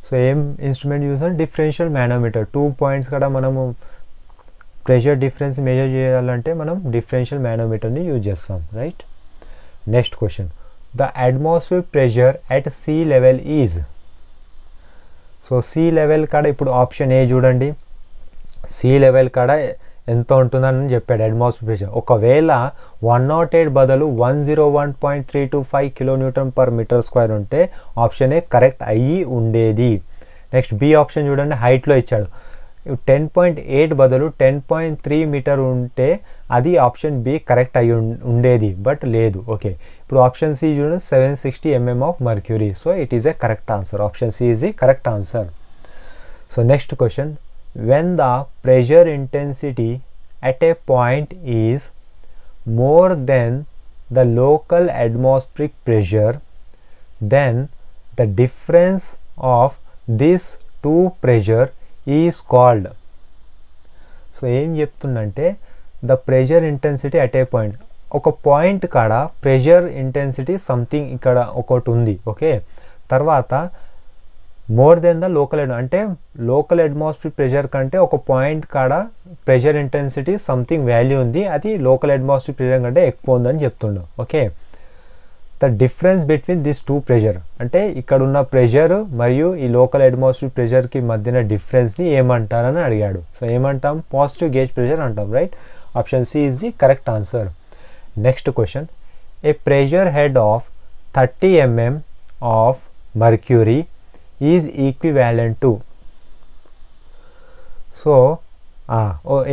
So, M instrument use a differential manometer. Two points kada manam pressure difference measure jayalante manam differential manometer ni use jasam, right? Next question. The atmospheric pressure at sea level is? So, sea level kada ipod option A jodandi. Sea level kada ఎంత ఉంటుందని చెప్పాడు atmosphere ఒకవేళ one nought eight బదులు one zero one point three two five kilometre per metre square ఉంటే option A correct అయ్యి ఉండేది next B option చూడండి హైట్లో ఇచ్చాడు టెన్ పాయింట్ ఎయిట్ బదులు టెన్ పాయింట్ త్రీ మీటర్ ఉంటే అది ఆప్షన్ బి కరెక్ట్ అయ్యి ఉండేది బట్ లేదు ఓకే ఇప్పుడు ఆప్షన్ సి చూడండి seven sixty MM of mercury so it is a correct answer option C is the correct answer so next question when the pressure intensity at a point is more than the local atmospheric pressure then the difference of these two pressure is called So, ఏం చెప్తుందంటే the pressure intensity at a point. ఒక point కాడ pressure intensity something ఇక్కడ ఒకటి ఉంది okay తర్వాత more than the local అంటే local atmosphere pressure కంటే ఒక పాయింట్ కాడ ప్రెషర్ ఇంటెన్సిటీ సంథింగ్ వాల్యూ ఉంది అది లోకల్ అట్మాస్ఫియర్ ప్రెషర్ కంటే ఎక్కువ ఉందని చెప్తుండు okay the difference between this two pressure అంటే ఇక్కడ ఉన్న ప్రెషర్ మరియు ఈ లోకల్ అట్మాస్ఫియర్ ప్రెషర్కి మధ్యన డిఫరెన్స్ని ఏమంటారని అడిగాడు సో ఏమంటాం పాజిటివ్ గేజ్ ప్రెషర్ అంటాం right option C is the correct answer next question a pressure head of thirty M M of mercury is equivalent to so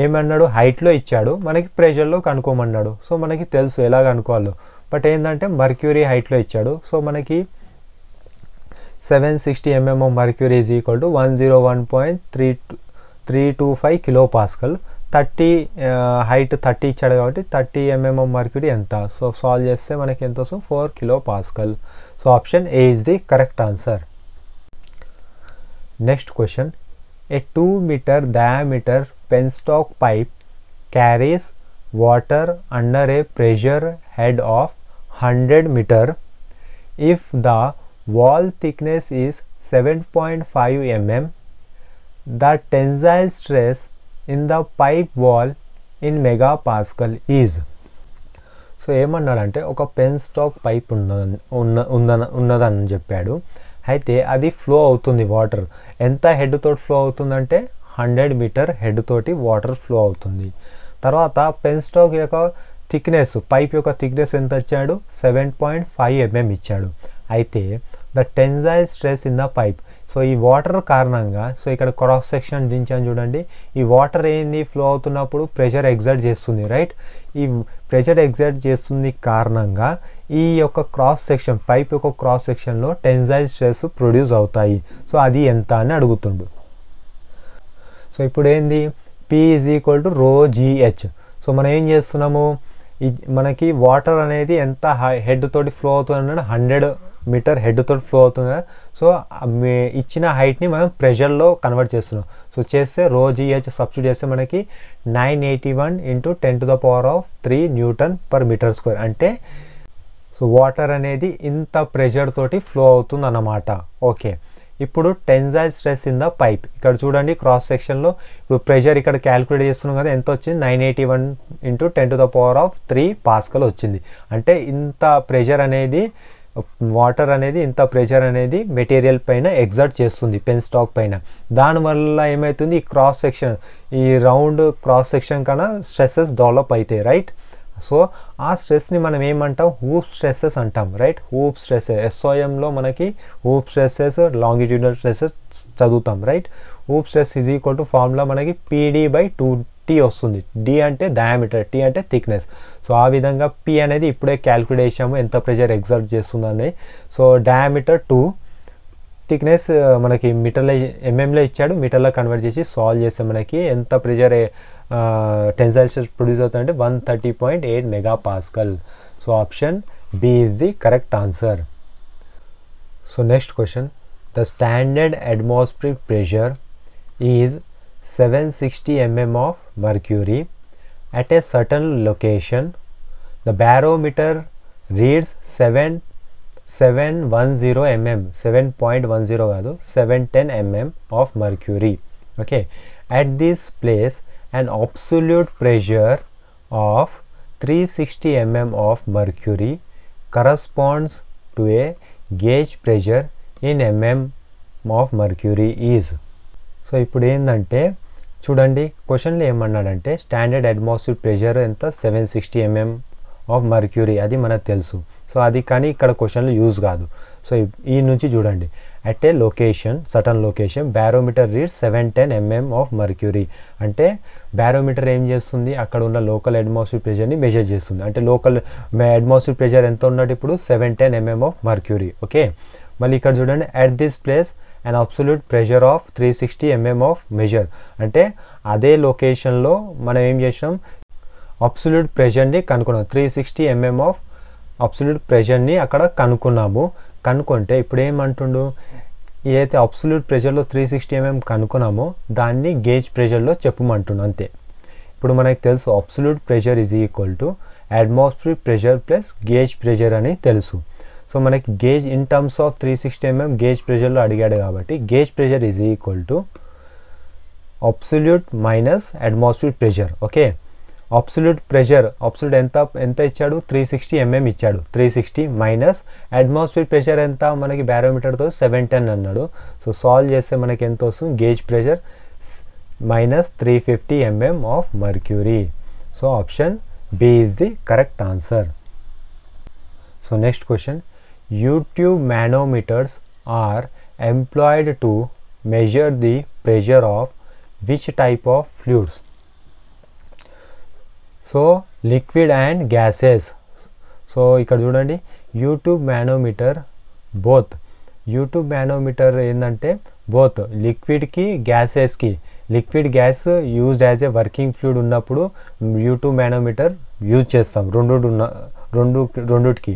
ఏమన్నాడు హైట్లో ఇచ్చాడు మనకి ప్రెషర్లో కనుక్కోమన్నాడు సో మనకి తెలుసు ఎలా కనుక్కోవాలో బట్ ఏంటంటే మర్క్యూరీ హైట్లో ఇచ్చాడు సో మనకి seven sixty M M mercury is equal to one zero one point three three two five kilo pascal thirty height thirty ఇచ్చాడు కాబట్టి థర్టీ ఎంఎం మర్క్యూరీ ఎంత సో సాల్వ్ చేస్తే మనకి ఎంత వస్తుంది four kilo pascal so option A is the correct answer Next question. A 2 meter diameter penstock pipe carries water under a pressure head of 100 meter if the wall thickness is 7.5 mm the tensile stress in the pipe wall in megapascal is So, ఏమన్నాడంటే ఒక penstock pipe pipe ఉన్న ఉన్న ఉన్నదని అయితే అది flow అవుతుంది water ఎంత head తోటి ఫ్లో అవుతుందంటే హండ్రెడ్ మీటర్ హెడ్ తోటి వాటర్ ఫ్లో అవుతుంది తర్వాత పెన్ స్టోక్ యొక్క థిక్నెస్ పైప్ యొక్క థిక్నెస్ ఎంత ఇచ్చాడు సెవెన్ పాయింట్ ఫైవ్ ఎంఎం ఇచ్చాడు అయితే the tensile stress in the pipe so ఈ వాటర్ కారణంగా సో ఇక్కడ క్రాస్ సెక్షన్ దించాను చూడండి ఈ వాటర్ ఏంది ఫ్లో అవుతున్నప్పుడు ప్రెషర్ ఎగ్జర్ట్ చేస్తుంది రైట్ ఈ ప్రెషర్ ఎగ్జర్ట్ చేస్తుంది కారణంగా ఈ యొక్క క్రాస్ సెక్షన్ పైప్ యొక్క క్రాస్ సెక్షన్లో టెన్సైల్ స్ట్రెస్ ప్రొడ్యూస్ అవుతాయి సో అది ఎంత అని అడుగుతుండు సో ఇప్పుడు ఏంది P is equal to rho G H so మనం ఏం చేస్తున్నాము మనకి వాటర్ అనేది ఎంత హెడ్ తోటి ఫ్లో అవుతుంది హండ్రెడ్ మీటర్ హెడ్తో ఫ్లో అవుతుంది సో ఇచ్చిన హైట్ని మనం ప్రెషర్లో కన్వర్ట్ చేస్తున్నాం సో చేస్తే రో జిహెచ్ సబ్స్టిట్యూట్ చేస్తే మనకి nine eighty one into ten to the power of three newton per metre square అంటే సో వాటర్ అనేది ఇంత ప్రెషర్ తోటి ఫ్లో అవుతుంది అన్నమాట ఓకే ఇప్పుడు tensile stress in the pipe ఇక్కడ చూడండి క్రాస్ సెక్షన్లో ఇప్పుడు ప్రెషర్ ఇక్కడ క్యాలిక్యులేట్ చేస్తున్నాం కదా ఎంత వచ్చింది nine eighty one into ten to the power of three pascal వచ్చింది అంటే ఇంత ప్రెషర్ అనేది వాటర్ అనేది ఇంత ప్రెషర్ అనేది మెటీరియల్ పైన ఎగ్జర్ట్ చేస్తుంది పెన్ స్టాక్ పైన దానివల్ల ఏమవుతుంది ఈ క్రాస్ సెక్షన్ ఈ రౌండ్ క్రాస్ సెక్షన్ కన్నా స్ట్రెస్సెస్ డెవలప్ అవుతాయి రైట్ సో ఆ స్ట్రెస్ని మనం ఏమంటాం హూప్ స్ట్రెస్సెస్ అంటాం రైట్ హూప్ స్ట్రెస్సెస్ ఎస్ఓఎంలో మనకి హూప్ స్ట్రెస్సెస్ లాంగిట్యూడల్ స్ట్రెస్సెస్ చదువుతాం right hoop stress is equal to formula మనకి పీడీ బై టూ టీ వస్తుంది డి అంటే డయామీటర్ టీ అంటే థిక్నెస్ సో ఆ విధంగా పి అనేది ఇప్పుడే క్యాలిక్యులేట్ చేసాము ఎంత ప్రెషర్ ఎగ్జర్ట్ చేస్తుందని సో డయామీటర్ టూ థిక్నెస్ మనకి మీటర్లో ఎంఎంలో ఇచ్చాడు మీటర్లో కన్వర్ట్ చేసి సాల్వ్ చేస్తే మనకి ఎంత ప్రెషర్ tensile stress produce అవుతుందంటే one thirty point eight mega pascal so option B is the correct answer so next question the standard atmospheric pressure is seven sixty MM of mercury at a certain location the barometer reads 7 710 mm 7.10 710 mm of mercury okay at this place an absolute pressure of 360 mm of mercury corresponds to a gauge pressure in mm of mercury is so ఇప్పుడు ఏంటంటే చూడండి క్వశ్చన్లో ఏమన్నాడంటే standard atmosphere pressure ఎంత seven sixty MM of mercury అది మనకు తెలుసు so అది కానీ ఇక్కడ క్వశ్చన్లు యూజ్ కాదు సో ఈ నుంచి చూడండి at a location certain location barometer read seven ten mm of mercury అంటే బ్యారోమీటర్ ఏం చేస్తుంది అక్కడ ఉన్న లోకల్ అట్మాస్ఫియర్ ప్రెషర్ని మెజర్ చేస్తుంది అంటే లోకల్ అట్మాస్ఫియర్ ప్రెషర్ ఎంత ఉన్నట్టు ఇప్పుడు seven ten mm of mercury okay మళ్ళీ ఇక్కడ చూడండి at this place and absolute pressure of three sixty MM of measure అంటే అదే లొకేషన్లో మనం ఏం చేసినాం అబ్సొల్యూట్ ప్రెషర్ని కనుక్కున్నాం three sixty MM of absolute ప్రెషర్ని అక్కడ కనుక్కున్నాము కనుక్కుంటే ఇప్పుడు ఏమంటుండు ఏదైతే అబ్సల్యూట్ ప్రెషర్లో త్రీ సిక్స్టీ ఎంఎం కనుక్కున్నామో దాన్ని గేజ్ ప్రెషర్లో చెప్పమంటుండు అంతే ఇప్పుడు మనకి తెలుసు absolute pressure is equal to atmosphere pressure plus gauge pressure అని తెలుసు సో మనకి gauge in terms of three sixty mm gauge ప్రెషర్లో అడిగాడు కాబట్టి gauge pressure is equal to absolute minus atmosphere pressure okay absolute pressure absolute ఎంత ఎంత ఇచ్చాడు 360 mm ఇచ్చాడు 360 minus atmospheric pressure ఎంత మనకి barometer తో 710 అన్నాడు సో solve చేస్తే మనకి ఎంత వస్తుంది gauge pressure minus 350 mm of mercury so option b is the correct answer so next question youtube manometers are employed to measure the pressure of which type of fluids so liquid and gases so ఇక్కడ చూడండి U tube manometer both U tube manometer ఏంటంటే both లిక్విడ్కి గ్యాసెస్కి liquid gas used as a working fluid ఉన్నప్పుడు U tube manometer use చేస్తాం రెండు రెండు రెండుటికి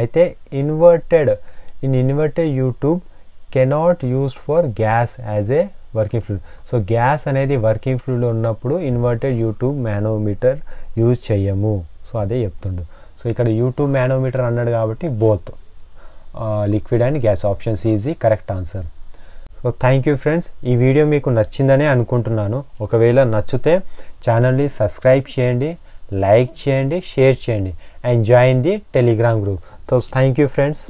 అయితే inverted in inverted U tube cannot used for gas as a working fluid so gas అనేది వర్కింగ్ ఫ్లూయిడ్ ఉన్నప్పుడు ఇన్వర్టెడ్ యూట్యూబ్ మ్యానోమీటర్ యూజ్ చేయము సో అదే చెప్తుండు సో ఇక్కడ యూట్యూబ్ మ్యానోమీటర్ అన్నాడు కాబట్టి both liquid and gas options easy correct answer so thank you friends ఈ video మీకు నచ్చిందని అనుకుంటున్నాను ఒకవేళ నచ్చితే ఛానల్ని సబ్స్క్రైబ్ చేయండి లైక్ చేయండి షేర్ చేయండి and join the Telegram group so thank you friends